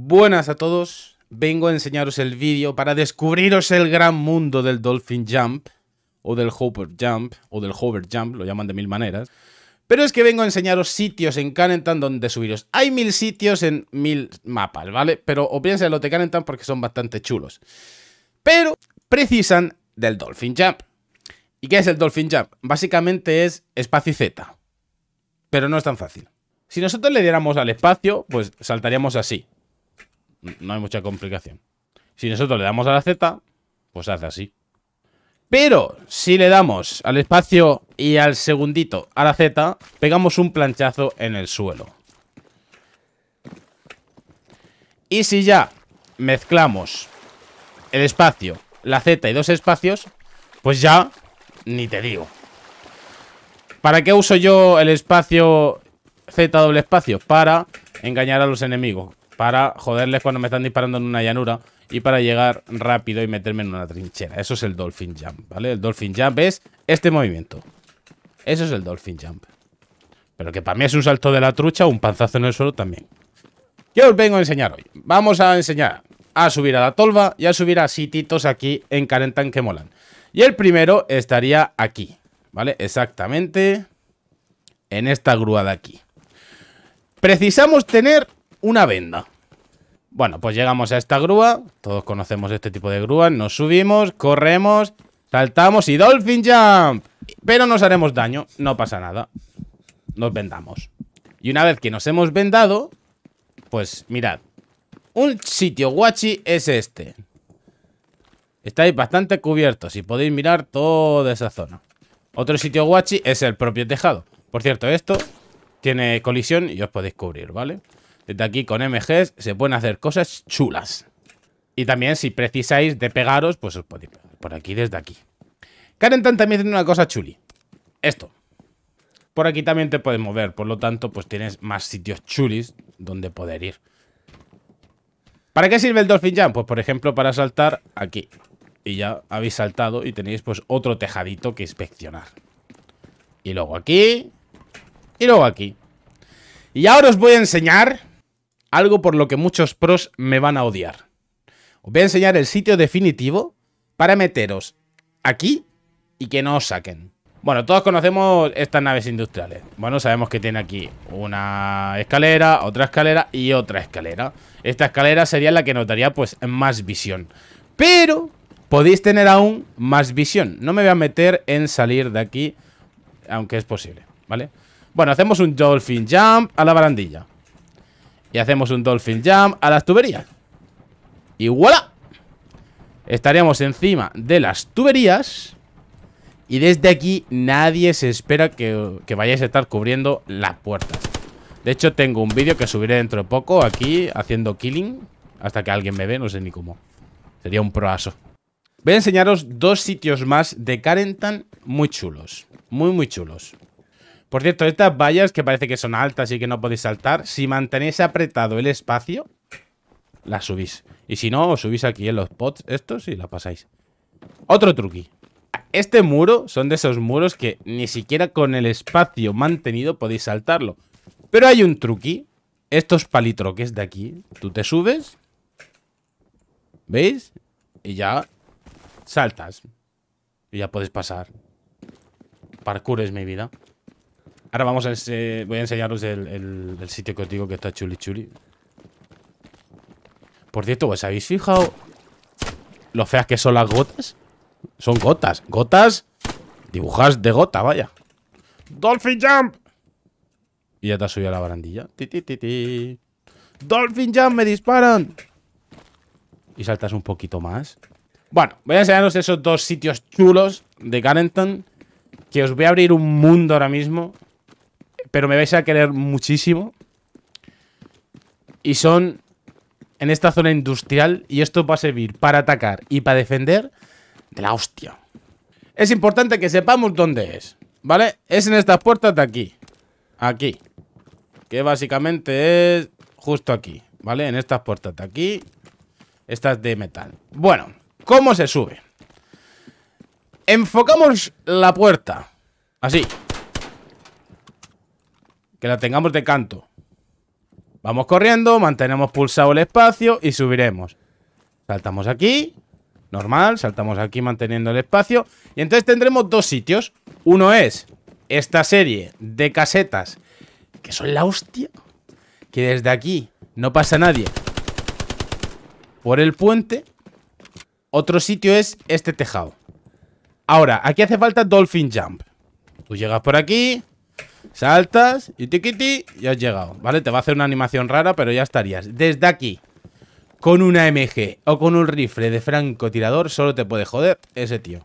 Buenas a todos, vengo a enseñaros el vídeo para descubriros el gran mundo del Dolphin Jump, o del Hopper Jump, o del Hover Jump, lo llaman de mil maneras. Pero es que vengo a enseñaros sitios en Canentan donde subiros. Hay mil sitios en mil mapas, ¿vale? Pero o lo de Canentan porque son bastante chulos. Pero precisan del Dolphin Jump. ¿Y qué es el Dolphin Jump? Básicamente es espacio y Z. Pero no es tan fácil. Si nosotros le diéramos al espacio, pues saltaríamos así. No hay mucha complicación. Si nosotros le damos a la Z, pues hace así. Pero si le damos al espacio y al segundito a la Z, pegamos un planchazo en el suelo. Y si ya mezclamos el espacio, la Z y dos espacios, pues ya ni te digo. ¿Para qué uso yo el espacio Z doble espacio? Para engañar a los enemigos para joderles cuando me están disparando en una llanura y para llegar rápido y meterme en una trinchera. Eso es el Dolphin Jump, ¿vale? El Dolphin Jump es este movimiento. Eso es el Dolphin Jump. Pero que para mí es un salto de la trucha un panzazo en el suelo también. ¿Qué os vengo a enseñar hoy? Vamos a enseñar a subir a la tolva y a subir a sititos aquí en Carentan que molan. Y el primero estaría aquí, ¿vale? Exactamente en esta grúa de aquí. Precisamos tener una venda. Bueno, pues llegamos a esta grúa. Todos conocemos este tipo de grúa. Nos subimos, corremos, saltamos y Dolphin Jump. Pero nos haremos daño, no pasa nada. Nos vendamos. Y una vez que nos hemos vendado, pues mirad. Un sitio guachi es este. Estáis bastante cubiertos y podéis mirar toda esa zona. Otro sitio guachi es el propio tejado. Por cierto, esto tiene colisión y os podéis cubrir, ¿vale? vale desde aquí con MGs se pueden hacer cosas chulas. Y también si precisáis de pegaros, pues os podéis por aquí, desde aquí. Carentan también tiene una cosa chuli. Esto. Por aquí también te puedes mover, por lo tanto, pues tienes más sitios chulis donde poder ir. ¿Para qué sirve el Dolphin Jump? Pues por ejemplo para saltar aquí. Y ya habéis saltado y tenéis pues otro tejadito que inspeccionar. Y luego aquí. Y luego aquí. Y ahora os voy a enseñar algo por lo que muchos pros me van a odiar. Os voy a enseñar el sitio definitivo para meteros aquí y que no os saquen. Bueno, todos conocemos estas naves industriales. Bueno, sabemos que tiene aquí una escalera, otra escalera y otra escalera. Esta escalera sería la que notaría pues más visión. Pero podéis tener aún más visión. No me voy a meter en salir de aquí, aunque es posible, ¿vale? Bueno, hacemos un dolphin jump a la barandilla. Y hacemos un Dolphin Jump a las tuberías. Y voilà. Estaríamos encima de las tuberías. Y desde aquí nadie se espera que, que vayáis a estar cubriendo las puertas. De hecho, tengo un vídeo que subiré dentro de poco aquí haciendo killing. Hasta que alguien me ve, no sé ni cómo. Sería un proaso. Voy a enseñaros dos sitios más de Carentan muy chulos. Muy, muy chulos. Por cierto, estas vallas que parece que son altas y que no podéis saltar, si mantenéis apretado el espacio, las subís. Y si no, os subís aquí en los pots estos y la pasáis. Otro truqui. Este muro son de esos muros que ni siquiera con el espacio mantenido podéis saltarlo. Pero hay un truqui. Estos palitroques de aquí. Tú te subes. ¿Veis? Y ya saltas. Y ya puedes pasar. Parkour es mi vida. Ahora vamos a voy a enseñaros el, sitio que os digo que está chuli chuli. Por cierto, ¿os habéis fijado lo feas que son las gotas? Son gotas. Gotas dibujas de gota, vaya. ¡Dolphin Jump! Y ya te has subido a la barandilla. Ti, ti, ti, ¡Dolphin Jump! ¡Me disparan! Y saltas un poquito más. Bueno, voy a enseñaros esos dos sitios chulos de Carenton. Que os voy a abrir un mundo ahora mismo pero me vais a querer muchísimo. Y son en esta zona industrial y esto va a servir para atacar y para defender de la hostia. Es importante que sepamos dónde es, ¿vale? Es en estas puertas de aquí. Aquí. Que básicamente es justo aquí, ¿vale? En estas puertas de aquí. Estas de metal. Bueno, ¿cómo se sube? Enfocamos la puerta. Así que la tengamos de canto. Vamos corriendo, mantenemos pulsado el espacio y subiremos. Saltamos aquí, normal, saltamos aquí manteniendo el espacio. Y entonces tendremos dos sitios. Uno es esta serie de casetas que son la hostia. Que desde aquí no pasa nadie por el puente. Otro sitio es este tejado. Ahora, aquí hace falta Dolphin Jump. Tú llegas por aquí, Saltas y tiquiti ya has llegado, ¿vale? Te va a hacer una animación rara, pero ya estarías. Desde aquí, con una MG o con un rifle de francotirador, solo te puede joder ese tío.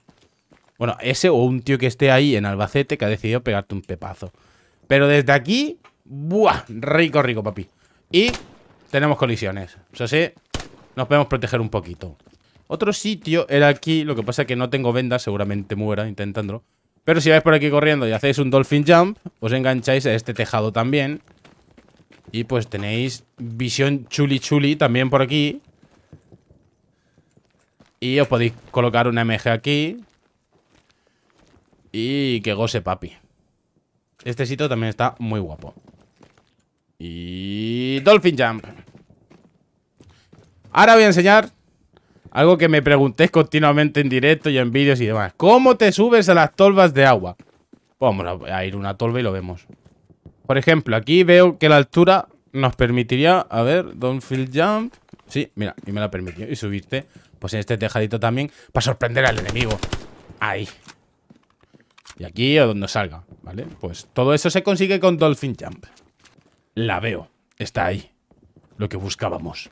Bueno, ese o un tío que esté ahí en Albacete que ha decidido pegarte un pepazo. Pero desde aquí, ¡buah! Rico, rico, papi. Y tenemos colisiones. O sea, sí, nos podemos proteger un poquito. Otro sitio era aquí, lo que pasa es que no tengo vendas, seguramente muera intentándolo. Pero si vais por aquí corriendo y hacéis un dolphin jump, os engancháis a este tejado también. Y pues tenéis visión chuli chuli también por aquí. Y os podéis colocar una MG aquí. Y que goce papi. Este sitio también está muy guapo. Y... Dolphin Jump. Ahora voy a enseñar algo que me preguntéis continuamente en directo y en vídeos y demás. ¿Cómo te subes a las tolvas de agua? Pues vamos a ir una tolva y lo vemos. Por ejemplo, aquí veo que la altura nos permitiría... A ver, dolphin jump. Sí, mira, y me la permitió. Y subirte, pues en este tejadito también, para sorprender al enemigo. Ahí. Y aquí o donde salga, ¿vale? Pues todo eso se consigue con Dolphin Jump. La veo. Está ahí. Lo que buscábamos.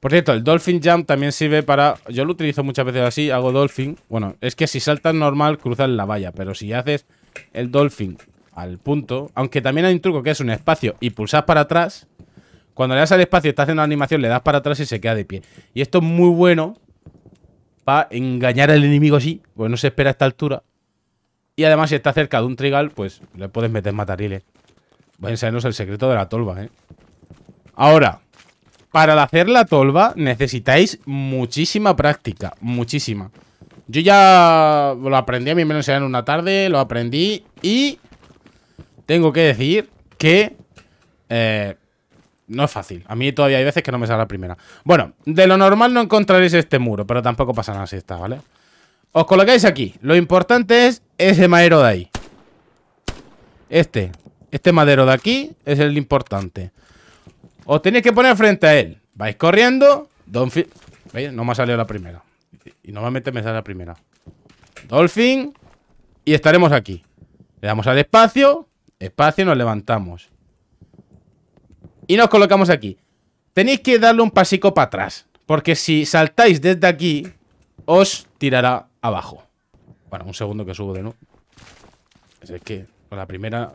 Por cierto, el Dolphin Jump también sirve para... Yo lo utilizo muchas veces así, hago Dolphin. Bueno, es que si saltas normal, cruzas la valla. Pero si haces el Dolphin al punto... Aunque también hay un truco que es un espacio y pulsas para atrás... Cuando le das al espacio, está haciendo una animación, le das para atrás y se queda de pie. Y esto es muy bueno para engañar al enemigo así, pues no se espera a esta altura. Y además, si está cerca de un trigal, pues le puedes meter matariles. Voy a enseñarnos el secreto de la tolva, ¿eh? Ahora, para hacer la tolva necesitáis muchísima práctica, muchísima. Yo ya lo aprendí, a mí me lo enseñaron una tarde, lo aprendí y tengo que decir que eh, no es fácil. A mí todavía hay veces que no me sale la primera. Bueno, de lo normal no encontraréis este muro, pero tampoco pasa nada si está, ¿vale? Os colocáis aquí. Lo importante es ese madero de ahí. Este. Este madero de aquí es el importante. Os tenéis que poner frente a él. Vais corriendo. Dolphin. No me ha salido la primera. Y normalmente me sale la primera. Dolphin. Y estaremos aquí. Le damos al espacio. Espacio, nos levantamos. Y nos colocamos aquí. Tenéis que darle un pasico para atrás. Porque si saltáis desde aquí, os tirará abajo. Bueno, un segundo que subo de nuevo. Es que con la primera...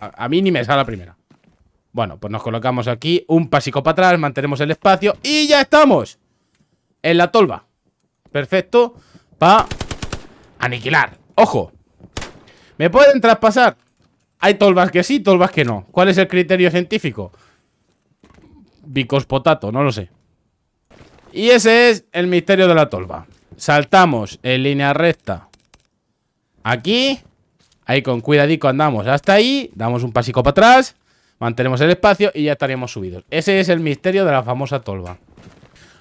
A, a mí ni me sale la primera. Bueno, pues nos colocamos aquí un pasico para atrás, mantenemos el espacio y ya estamos en la tolva. Perfecto para aniquilar. ¡Ojo! ¿Me pueden traspasar? Hay tolvas que sí, tolvas que no. ¿Cuál es el criterio científico? Bicos potato, no lo sé. Y ese es el misterio de la tolva. Saltamos en línea recta. Aquí. Ahí con cuidadico andamos hasta ahí. Damos un pasico para atrás. Mantenemos el espacio y ya estaríamos subidos. Ese es el misterio de la famosa tolva.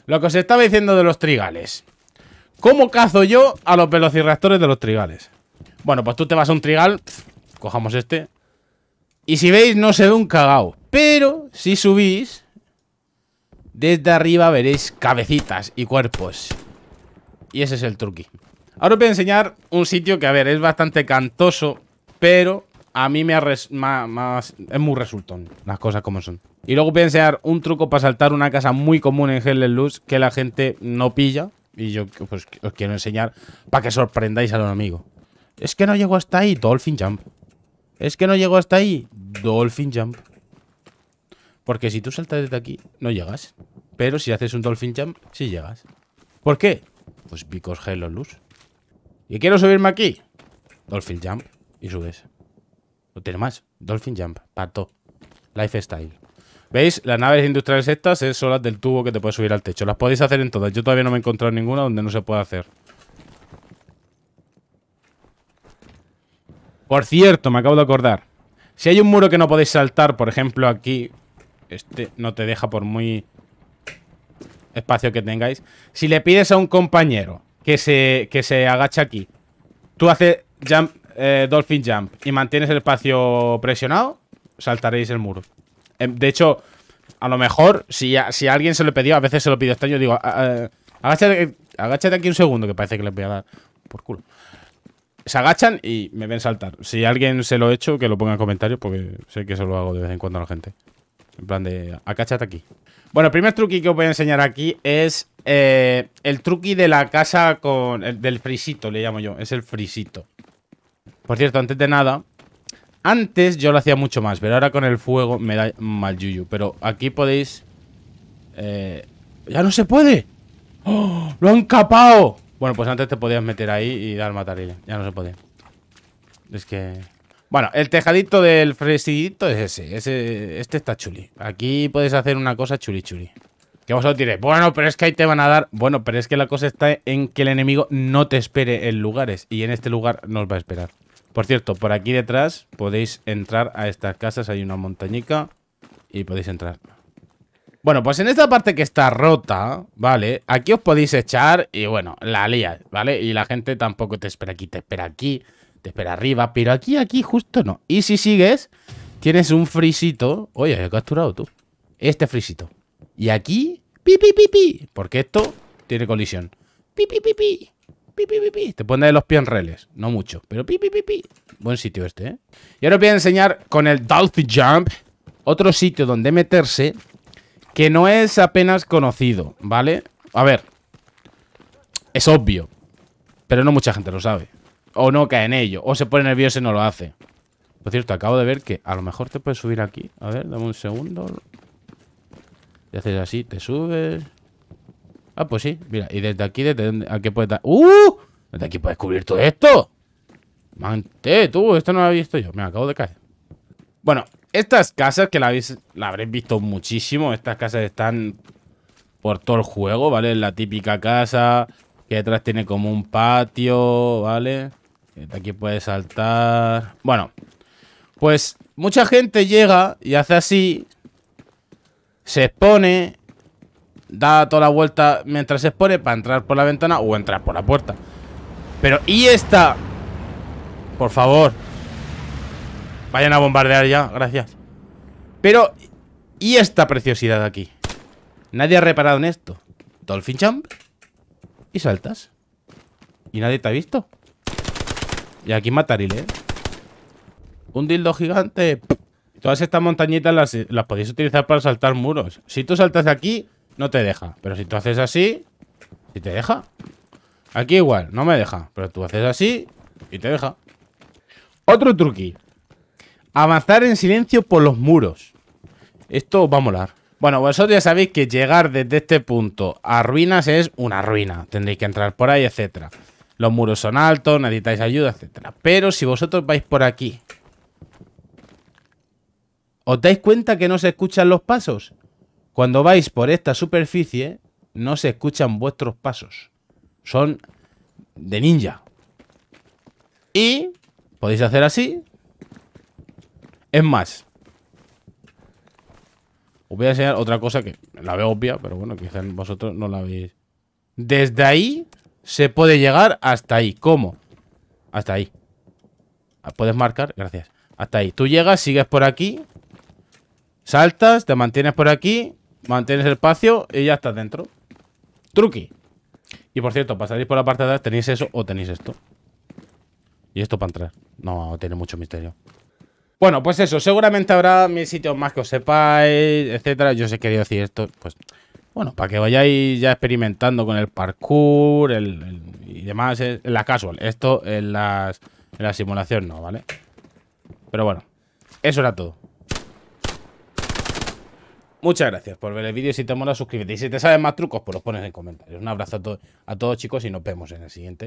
Lo que os estaba diciendo de los trigales. ¿Cómo cazo yo a los velociraptores de los trigales? Bueno, pues tú te vas a un trigal. cojamos este. Y si veis, no se ve un cagao. Pero si subís, desde arriba veréis cabecitas y cuerpos. Y ese es el truqui. Ahora os voy a enseñar un sitio que, a ver, es bastante cantoso, pero a mí me ha... es muy resultón, las cosas como son. Y luego voy a enseñar un truco para saltar una casa muy común en Hell Luz que la gente no pilla. Y yo pues, os quiero enseñar para que sorprendáis a los amigos. Es que no llego hasta ahí, Dolphin Jump. Es que no llego hasta ahí, Dolphin Jump. Porque si tú saltas desde aquí, no llegas. Pero si haces un Dolphin Jump, sí llegas. ¿Por qué? Pues picos Hello Luz. ¿Y quiero subirme aquí? Dolphin Jump. Y subes. No tiene más. Dolphin Jump, pato. Lifestyle. ¿Veis? Las naves industriales estas eh, son las del tubo que te puedes subir al techo. Las podéis hacer en todas. Yo todavía no me he encontrado ninguna donde no se pueda hacer. Por cierto, me acabo de acordar. Si hay un muro que no podéis saltar, por ejemplo aquí, este no te deja por muy espacio que tengáis. Si le pides a un compañero que se, que se agacha aquí, tú haces jump eh, Dolphin Jump y mantienes el espacio presionado, saltaréis el muro. Em, de hecho, a lo mejor, si si alguien se lo pidió, a veces se lo pido extraño, yo digo, agáchate, aquí un segundo, que parece que les voy a dar por culo. Se agachan y me ven saltar. Si alguien se lo ha hecho, que lo ponga en comentarios, porque sé que se lo hago de vez en cuando a la gente. En plan de, agáchate aquí. Bueno, el primer truqui que os voy a enseñar aquí es eh, el truqui de la casa con... del frisito, le llamo yo. Es el frisito. Por cierto, antes de nada, antes yo lo hacía mucho más, pero ahora con el fuego me da mal yuyu. Pero aquí podéis... Eh, ¡Ya no se puede! ¡Oh! ¡Lo han capado! Bueno, pues antes te podías meter ahí y dar matarile. Ya no se puede. Es que... Bueno, el tejadito del fresidito es ese. ese. Este está chuli. Aquí puedes hacer una cosa chuli chuli. Que vosotros diréis, bueno, pero es que ahí te van a dar... Bueno, pero es que la cosa está en que el enemigo no te espere en lugares. Y en este lugar nos va a esperar. Por cierto, por aquí detrás podéis entrar a estas casas. Hay una montañica y podéis entrar. Bueno, pues en esta parte que está rota, ¿vale? Aquí os podéis echar y bueno, la lías, ¿vale? Y la gente tampoco te espera aquí, te espera aquí, te espera arriba, pero aquí, aquí, justo no. Y si sigues, tienes un frisito. Oye, he capturado tú. Este frisito. Y aquí, pi, pi, pi, pi. Porque esto tiene colisión. Pi, pi, pi, pi pi, pi, pi, pi. Te pone los pies en reles. No mucho, pero pi, pi, pi, pi. Buen sitio este, ¿eh? Y ahora os voy a enseñar con el Dolphin Jump otro sitio donde meterse que no es apenas conocido, ¿vale? A ver, es obvio, pero no mucha gente lo sabe. O no cae en ello, o se pone nervioso y no lo hace. Por cierto, acabo de ver que a lo mejor te puedes subir aquí. A ver, dame un segundo. Y haces así, te subes. Ah, pues sí, mira, y desde aquí, desde aquí puede estar? ¡Uh! Desde aquí puedes cubrir todo esto. Mante, tú, esto no lo había visto yo. Me acabo de caer. Bueno, estas casas que la, habréis visto muchísimo. Estas casas están por todo el juego, ¿vale? La típica casa que detrás tiene como un patio, ¿vale? Desde aquí puedes saltar. Bueno, pues mucha gente llega y hace así. Se expone da toda la vuelta mientras se expone para entrar por la ventana o entrar por la puerta. Pero, ¿y esta? Por favor. Vayan a bombardear ya, gracias. Pero, ¿y esta preciosidad aquí? Nadie ha reparado en esto. Dolphin champ Y saltas. Y nadie te ha visto. Y aquí matarile, ¿eh? Un dildo gigante. Todas estas montañitas las, las podéis utilizar para saltar muros. Si tú saltas de aquí, no te deja. Pero si tú haces así, si te deja. Aquí igual, no me deja. Pero tú haces así y te deja. Otro truqui. Avanzar en silencio por los muros. Esto va a molar. Bueno, vosotros ya sabéis que llegar desde este punto a ruinas es una ruina. Tendréis que entrar por ahí, etcétera. Los muros son altos, necesitáis ayuda, etcétera. Pero si vosotros vais por aquí, ¿os dais cuenta que no se escuchan los pasos? Cuando vais por esta superficie, no se escuchan vuestros pasos. Son de ninja. Y podéis hacer así. Es más, os voy a enseñar otra cosa que la veo obvia, pero bueno, quizás vosotros no la veis. Desde ahí se puede llegar hasta ahí. ¿Cómo? Hasta ahí. Ah, puedes marcar, gracias. Hasta ahí. Tú llegas, sigues por aquí, saltas, te mantienes por aquí Mantienes el espacio y ya estás dentro. Truqui. Y por cierto, pasaréis por la parte de atrás tenéis eso o tenéis esto. Y esto para entrar. No, tiene mucho misterio. Bueno, pues eso. Seguramente habrá mil sitios más que os sepáis, etcétera. Yo os he querido decir esto, pues... Bueno, para que vayáis ya experimentando con el parkour y demás, la casual. Esto en las, en la simulación no, ¿vale? Pero bueno, eso era todo. Muchas gracias por ver el vídeo. Si te mola, suscríbete. Y si te sabes más trucos, pues los pones en comentarios. Un abrazo a, a todos, chicos, y nos vemos en el siguiente.